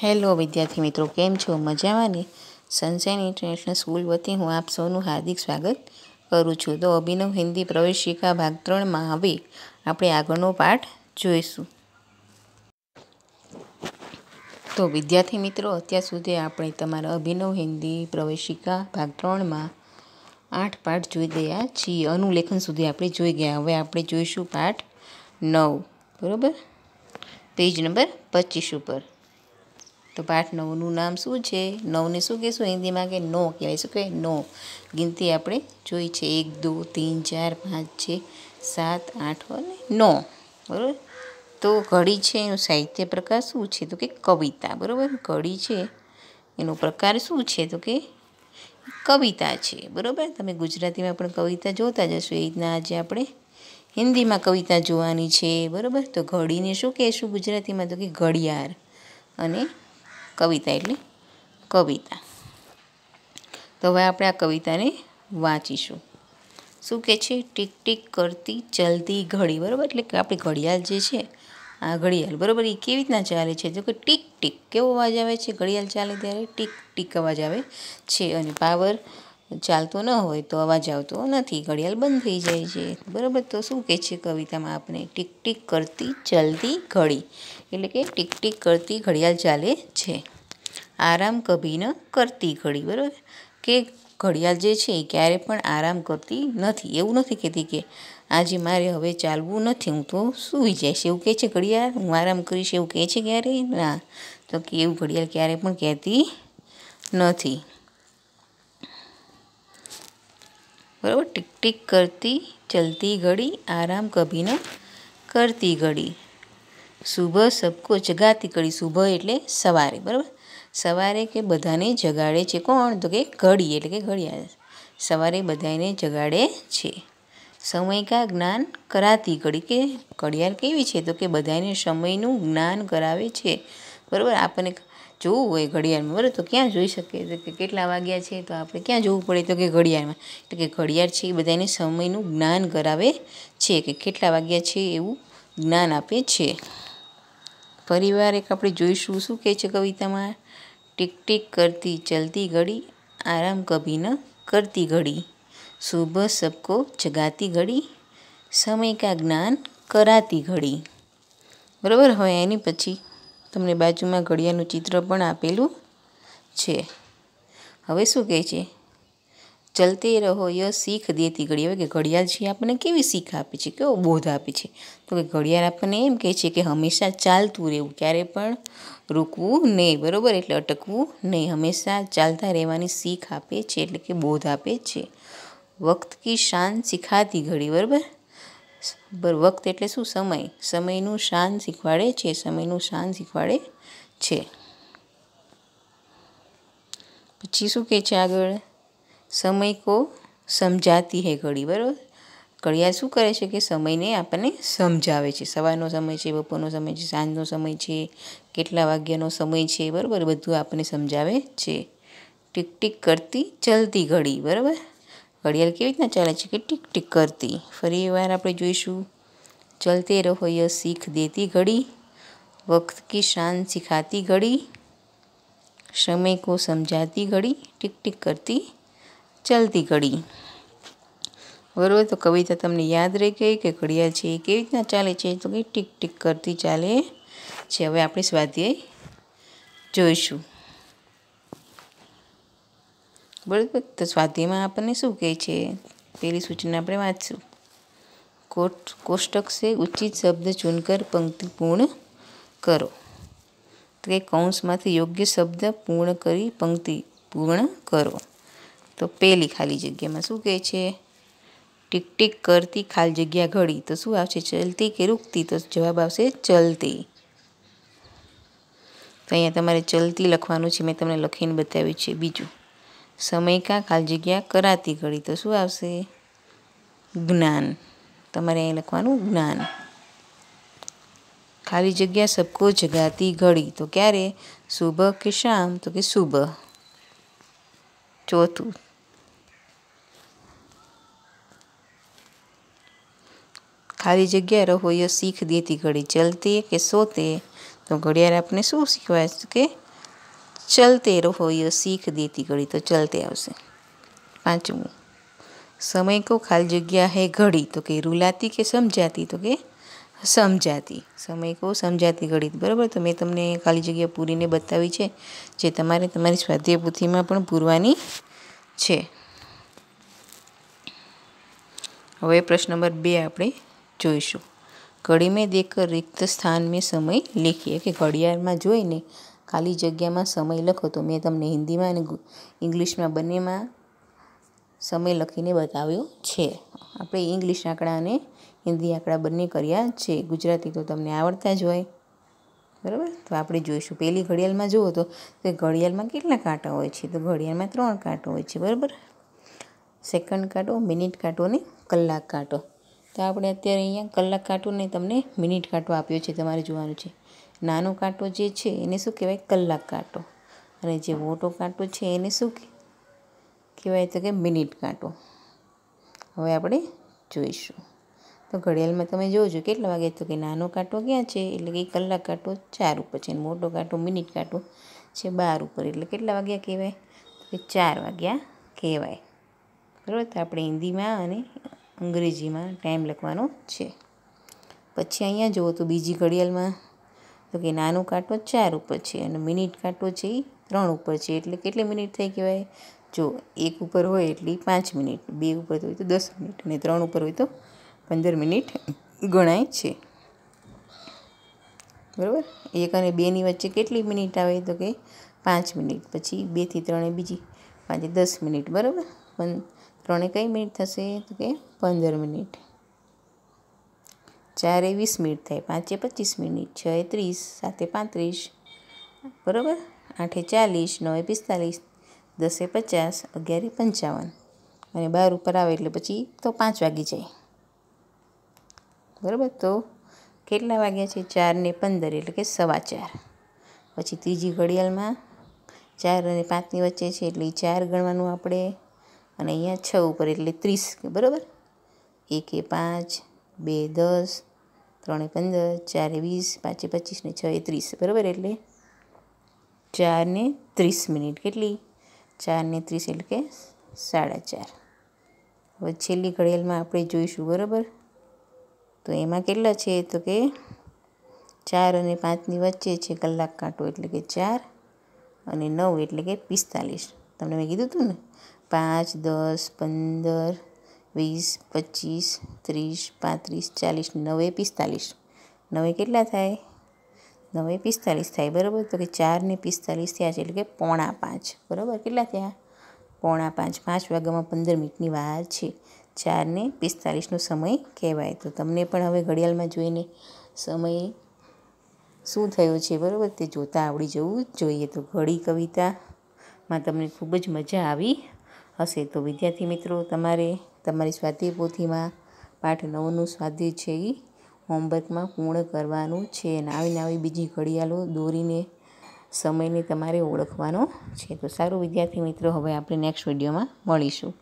hello વિદ્યાર્થી મિત્રો કેમ છો મજામાં ને સનસાઇન ઇન્ટરનેશનલ સ્કૂલ વતી હું આપ સૌનું હાર્દિક સ્વાગત કરું છું તો અભિનવ હિન્દી પ્રવેશિકા ભાગ ત્રણમાં હવે આપણે આગળનો પાઠ જોઈશું તો વિદ્યાર્થી મિત્રો અત્યાર સુધી આપણે તમારા અભિનવ હિન્દી પ્રવેશિકા ભાગ ત્રણમાં આઠ પાઠ જોઈ ગયા છીએ અનુલેખન સુધી આપણે જોઈ ગયા હવે આપણે જોઈશું પાઠ નવ બરાબર પેજ નંબર પચીસ ઉપર તો પાઠ નવનું નામ શું છે નવને શું કહેશું હિન્દીમાં કે નો કહેવાય શું કહેવાય નો ગિનતી આપણે જોઈ છે એક દો તીન ચાર પાંચ છે સાત આઠ અને નો બરાબર તો ઘડી છે એનું સાહિત્ય પ્રકાર શું છે તો કે કવિતા બરાબર ઘડી છે એનો પ્રકાર શું છે તો કે કવિતા છે બરાબર તમે ગુજરાતીમાં પણ કવિતા જોતા જશો એ રીતના આજે આપણે હિન્દીમાં કવિતા જોવાની છે બરાબર તો ઘડીને શું કહેશું ગુજરાતીમાં તો કે ઘડિયાળ અને કવિતા એટલે કવિતા તો હવે આપણે આ કવિતાને વાંચીશું શું કહે છે ટીક ટીક કરતી ચલતી ઘડી બરાબર એટલે કે આપણી ઘડિયાળ જે છે આ ઘડિયાળ બરાબર એ કેવી રીતના ચાલે છે જો કે ટીક ટીક કેવો અવાજ આવે છે ઘડિયાળ ચાલે ત્યારે ટીક ટીક અવાજ આવે છે અને પાવર ચાલતો ન હોય તો અવાજ આવતો નથી ઘડિયાળ બંધ થઈ જાય છે બરાબર તો શું કહે છે કવિતામાં આપણે ટીક ટીક કરતી ચલતી ઘડી એટલે કે ટીક ટીક કરતી ઘડિયાળ ચાલે છે આરામ કભી ન કરતી ઘડી બરાબર કે ઘડિયાળ જે છે એ ક્યારે પણ આરામ કરતી નથી એવું નથી કહેતી કે આજે મારે હવે ચાલવું નથી હું તો સૂઈ જઈશ એવું કહે છે ઘડિયાળ હું આરામ કરીશ એવું કહે છે ક્યારે ના તો કે એવું ઘડિયાળ ક્યારે પણ કહેતી નથી બરાબર ટીક ટીક કરતી ચલતી ઘડી આરામ કભી ન કરતી ઘડી શુભ સબકો જગાતી ઘડી શુભ એટલે સવારે બરાબર સવારે કે બધાને જગાડે છે કોણ તો કે ઘડી એટલે કે ઘડિયાળ સવારે બધાને જગાડે છે સમયકા જ્ઞાન કરાતી ઘડી કે ઘડિયાળ કેવી છે તો કે બધાને સમયનું જ્ઞાન કરાવે છે બરાબર આપણને જોવું હોય ઘડિયાળમાં બરાબર તો ક્યાં જોઈ શકીએ તો કે કેટલા વાગ્યા છે તો આપણે ક્યાં જોવું પડે તો કે ઘડિયાળમાં એટલે કે ઘડિયાળ છે એ બધાને સમયનું જ્ઞાન કરાવે છે કે કેટલા વાગ્યા છે એવું જ્ઞાન આપે છે પરિવાર એક આપણે જોઈશું શું કહે છે કવિતામાં ટીક ટીક કરતી ચલતી ઘડી આરામ કભી ન કરતી ઘડી શુભ સબકો જગાતી ઘડી સમય કા જ્ઞાન કરાતી ઘડી બરાબર હવે એની પછી તમને બાજુમાં ઘડિયાળનું ચિત્ર પણ આપેલું છે હવે શું કહે છે ચલતે રહો ય શીખ દેતી ઘડિયાળ કે ઘડિયાળ છે આપણને કેવી શીખ આપે છે કેવો બોધ આપે છે તો કે ઘડિયાળ આપણને એમ કહે છે કે હંમેશા ચાલતું રહેવું ક્યારે પણ રૂકવું નહીં બરાબર એટલે અટકવું નહીં હંમેશા ચાલતા રહેવાની શીખ આપે છે એટલે કે બોધ આપે છે વખત કી શાન શીખાતી ઘડી બરાબર વખત એટલે શું સમય સમયનું શાન શીખવાડે છે સમયનું શાન શીખવાડે છે પછી શું કહે છે આગળ સમય કો સમજાતી હે ઘડી બરાબર ઘડિયાળ શું કરે છે કે સમયને આપણને સમજાવે છે સવારનો સમય છે બપોરનો સમય છે સાંજનો સમય છે કેટલા વાગ્યાનો સમય છે બરાબર બધું આપણને સમજાવે છે ટીક ટીક કરતી ચલતી ઘડી બરાબર ઘડિયાળ કેવી રીતના ચાલે છે કે ટીક ટીક કરતી ફરી વાર આપણે જોઈશું ચલતે રહો ય શીખ દેતી ઘડી વખત કી શાન સિખાતી ઘડી સમય કો સમજાતી ઘડી ટીક ટીક કરતી ચાલતી ઘડી બરાબર તો કવિતા તમને યાદ રહી ગઈ કે ઘડિયાળ છે એ કેવી રીતના ચાલે છે તો કંઈ ટીક ટીક કરતી ચાલે છે હવે આપણે સ્વાધ્યાય જોઈશું બરાબર તો સ્વાધ્યાયમાં આપણને શું કહે છે પહેલી સૂચના આપણે વાંચશું કોટ કોષ્ટક છે ઉચિત શબ્દ ચૂનકર પંક્તિ પૂર્ણ કરો તો કે કૌંસમાંથી યોગ્ય શબ્દ પૂર્ણ કરી પંક્તિ પૂર્ણ કરો તો પેલી ખાલી જગ્યામાં શું કહે છે ટીક ટીક કરતી ખાલી જગ્યા ઘડી તો શું આવશે ચલતી કે રૂકતી તો જવાબ આવશે ચલતી તો અહીંયા તમારે ચલતી લખવાનું છે મેં તમને લખીને બતાવ્યું છે બીજું સમય કાં ખાલી જગ્યા કરાતી ઘડી તો શું આવશે જ્ઞાન તમારે અહીં લખવાનું જ્ઞાન ખાલી જગ્યા સબકો જગાતી ઘડી તો ક્યારે શુભ કે શામ તો કે શુભ ચોથું ખાલી જગ્યા રહો યો શીખ દેતી ઘડી ચલતે કે સોતે તો ઘડિયાળ આપણે શું શીખવાય કે ચલતે રહો યો શીખ દેતી ઘડી તો ચલતે આવશે પાંચમું સમય કો ખાલી જગ્યા હે ઘડી તો કે રૂલાતી કે સમજાતી તો કે સમજાતી સમય કહો સમજાતી ઘડી બરાબર તો મેં તમને ખાલી જગ્યા પૂરીને બતાવી છે જે તમારે તમારી સ્વાધ્યાય પોથીમાં પણ પૂરવાની છે હવે પ્રશ્ન નંબર બે આપણે જોઈશું ઘડી મેં દેખકર રિક્ત સ્થાન મેં સમય લીખીએ કે ઘડિયાળમાં જોઈને ખાલી જગ્યામાં સમય લખો તો મેં તમને હિન્દીમાં અને ઇંગ્લિશમાં બંનેમાં સમય લખીને બતાવ્યો છે આપણે ઇંગ્લિશ આંકડા અને હિન્દી આંકડા બંને કર્યા છે ગુજરાતી તો તમને આવડતા જ હોય બરાબર તો આપણે જોઈશું પહેલી ઘડિયાળમાં જુઓ તો તે ઘડિયાળમાં કેટલા કાંટા હોય છે તો ઘડિયાળમાં ત્રણ કાંટો હોય છે બરાબર સેકન્ડ કાંટો મિનિટ કાંટો અને કલાક કાંટો તો આપણે અત્યારે અહીંયા કલાક કાંટો ને તમને મિનિટ કાંટો આપ્યો છે તમારે જોવાનું છે નાનો કાંટો જે છે એને શું કહેવાય કલાક કાંટો અને જે મોટો કાંટો છે એને શું કહેવાય તો કે મિનિટ કાંટો હવે આપણે જોઈશું તો ઘડિયાળમાં તમે જોજો કેટલા વાગે તો કે નાનો કાંટો ક્યાં છે એટલે કે કલાક કાંટો ચાર ઉપર છે અને મોટો કાંટો મિનિટ કાંટો છે બાર ઉપર એટલે કેટલા વાગ્યા કહેવાય તો કે ચાર વાગ્યા કહેવાય બરાબર તો આપણે હિન્દીમાં અને અંગ્રેજીમાં ટાઈમ લખવાનો છે પછી અહીંયા જુઓ તો બીજી ઘડિયાળમાં તો કે નાનો કાંટો ચાર ઉપર છે અને મિનિટ કાંટો છે એ ત્રણ ઉપર છે એટલે કેટલી મિનિટ થઈ કહેવાય જો એક ઉપર હોય એટલી પાંચ મિનિટ બે ઉપર હોય તો દસ મિનિટ અને ત્રણ ઉપર હોય તો પંદર મિનિટ ગણાય છે બરાબર એક અને બેની વચ્ચે કેટલી મિનિટ આવે તો કે પાંચ મિનિટ પછી બેથી ત્રણે બીજી પાંચે દસ મિનિટ બરાબર પણ ત્રણે કઈ મિનિટ થશે તો કે પંદર મિનિટ ચારે વીસ મિનિટ થાય પાંચે પચીસ મિનિટ છ ત્રીસ સાતે પાંત્રીસ બરાબર આઠે ચાલીસ નવે પિસ્તાલીસ દસે પચાસ અગિયારે પંચાવન અને બાર ઉપર આવે એટલે પછી તો પાંચ વાગી જાય બરાબર તો કેટલા વાગ્યા છે ચારને પંદર એટલે કે સવા ચાર પછી ત્રીજી ઘડિયાળમાં ચાર અને પાંચની વચ્ચે છે એટલે ચાર ગણવાનું આપણે અને અહીંયા છ ઉપર એટલે ત્રીસ બરાબર એકે પાંચ બે દસ ત્રણે પંદર ચારે વીસ પાંચે પચીસ ને છ એ ત્રીસ બરાબર એટલે ચાર ને ત્રીસ મિનિટ કેટલી ચારને ત્રીસ એટલે કે સાડા ચાર હવે છેલ્લી ઘડિયાળમાં આપણે જોઈશું બરાબર તો એમાં કેટલા છે તો કે ચાર અને પાંચની વચ્ચે છે કલાક કાંટો એટલે કે ચાર અને નવ એટલે કે પિસ્તાલીસ તમને મેં કીધું હતું ને પાંચ દસ પંદર વીસ પચીસ ત્રીસ પાંત્રીસ ચાલીસ નવે પિસ્તાલીસ નવે કેટલા થાય નવે પિસ્તાલીસ થાય બરાબર તો કે ચારને પિસ્તાલીસ થયા છે એટલે કે પોણા પાંચ બરાબર કેટલા થયા પોણા પાંચ પાંચ વાગ્યામાં પંદર મિનિટની વાર છે ચારને પિસ્તાલીસનો સમય કહેવાય તો તમને પણ હવે ઘડિયાળમાં જોઈને સમય શું થયો છે બરાબર તે જોતાં આવડી જવું જોઈએ તો ઘડી કવિતા માં તમને ખૂબ જ મજા આવી હશે તો વિદ્યાર્થી મિત્રો તમારે તમારી સ્વાધ્યાય પોથીમાં પાઠ નવનું સ્વાધ્યાય છે એ હોમવર્કમાં પૂર્ણ કરવાનું છે અને આવી આવી બીજી ઘડિયાળો દોરીને સમયને તમારે ઓળખવાનો છે તો સારું વિદ્યાર્થી મિત્રો હવે આપણે નેક્સ્ટ વિડીયોમાં મળીશું